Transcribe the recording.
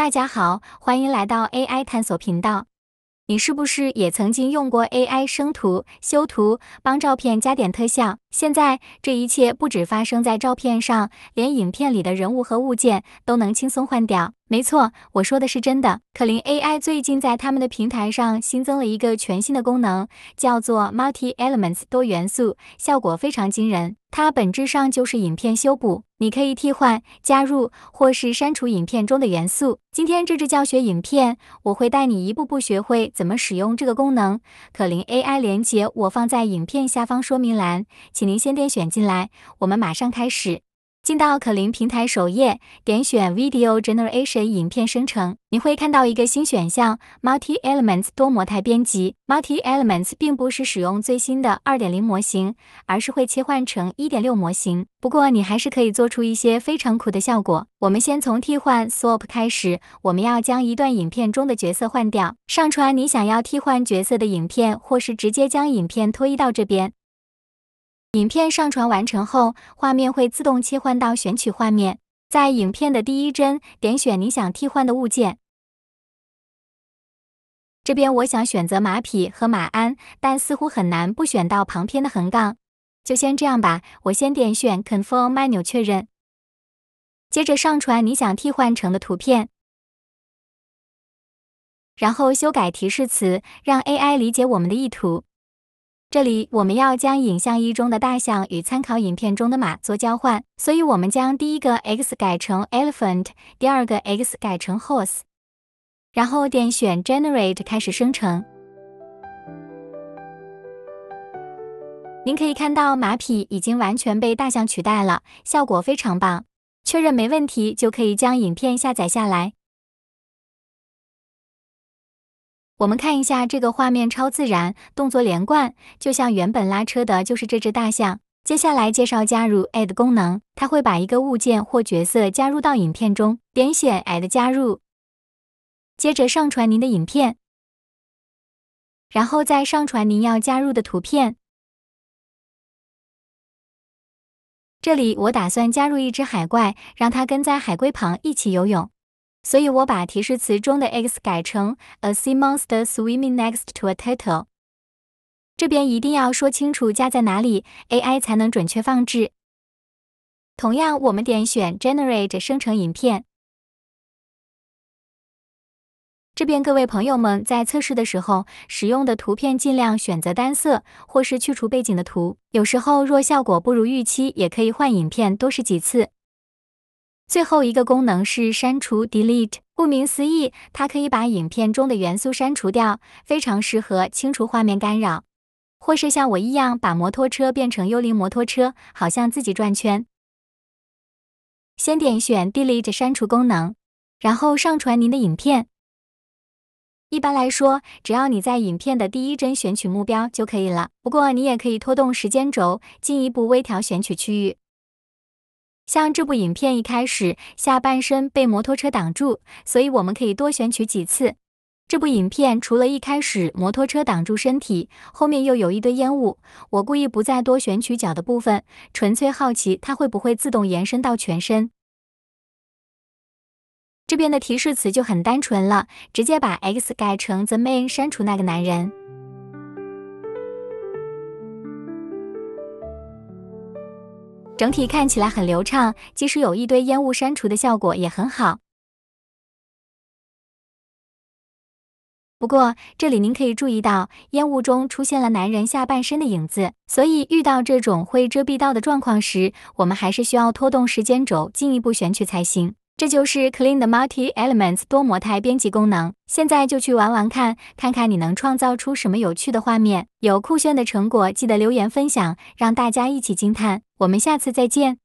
大家好，欢迎来到 AI 探索频道。你是不是也曾经用过 AI 生图、修图，帮照片加点特效？现在，这一切不止发生在照片上，连影片里的人物和物件都能轻松换掉。没错，我说的是真的。可灵 AI 最近在他们的平台上新增了一个全新的功能，叫做 Multi Elements 多元素，效果非常惊人。它本质上就是影片修补，你可以替换、加入或是删除影片中的元素。今天这支教学影片，我会带你一步步学会怎么使用这个功能。可灵 AI 连接我放在影片下方说明栏，请您先点选进来，我们马上开始。进到可灵平台首页，点选 Video Generation 影片生成，你会看到一个新选项 Multi Elements 多模态编辑。Multi Elements 并不是使用最新的2.0模型，而是会切换成1.6模型。不过你还是可以做出一些非常酷的效果。我们先从替换 Swap 开始，我们要将一段影片中的角色换掉。上传你想要替换角色的影片，或是直接将影片拖移到这边。影片上传完成后，画面会自动切换到选取画面。在影片的第一帧，点选你想替换的物件。这边我想选择马匹和马鞍，但似乎很难不选到旁边的横杠。就先这样吧，我先点选 Confirm 按钮确认。接着上传你想替换成的图片，然后修改提示词，让 AI 理解我们的意图。这里我们要将影像一中的大象与参考影片中的马做交换，所以我们将第一个 x 改成 elephant，第二个 x 改成 horse，然后点选 Generate 开始生成。您可以看到马匹已经完全被大象取代了，效果非常棒。确认没问题就可以将影片下载下来。我们看一下这个画面超自然，动作连贯，就像原本拉车的就是这只大象。接下来介绍加入 AD 功能，它会把一个物件或角色加入到影片中。点选 AD 加入，接着上传您的影片，然后再上传您要加入的图片。这里我打算加入一只海怪，让它跟在海龟旁一起游泳。所以，我把提示词中的 x 改成 a sea monster swimming next to a turtle。这边一定要说清楚加在哪里，AI 才能准确放置。同样，我们点选 Generate 生成影片。这边各位朋友们在测试的时候，使用的图片尽量选择单色或是去除背景的图。有时候若效果不如预期，也可以换影片多试几次。最后一个功能是删除 （delete）。顾名思义，它可以把影片中的元素删除掉，非常适合清除画面干扰，或是像我一样把摩托车变成幽灵摩托车，好像自己转圈。先点选 Delete 删除功能，然后上传您的影片。一般来说，只要你在影片的第一帧选取目标就可以了。不过，你也可以拖动时间轴进一步微调选取区域。像这部影片一开始下半身被摩托车挡住，所以我们可以多选取几次。这部影片除了一开始摩托车挡住身体，后面又有一堆烟雾，我故意不再多选取脚的部分，纯粹好奇它会不会自动延伸到全身。这边的提示词就很单纯了，直接把 X 改成 the man，删除那个男人。整体看起来很流畅，即使有一堆烟雾，删除的效果也很好。不过，这里您可以注意到，烟雾中出现了男人下半身的影子，所以遇到这种会遮蔽到的状况时，我们还是需要拖动时间轴进一步选取才行。这就是 Clean 的 Multi Elements 多模态编辑功能。现在就去玩玩看，看看你能创造出什么有趣的画面。有酷炫的成果，记得留言分享，让大家一起惊叹。我们下次再见。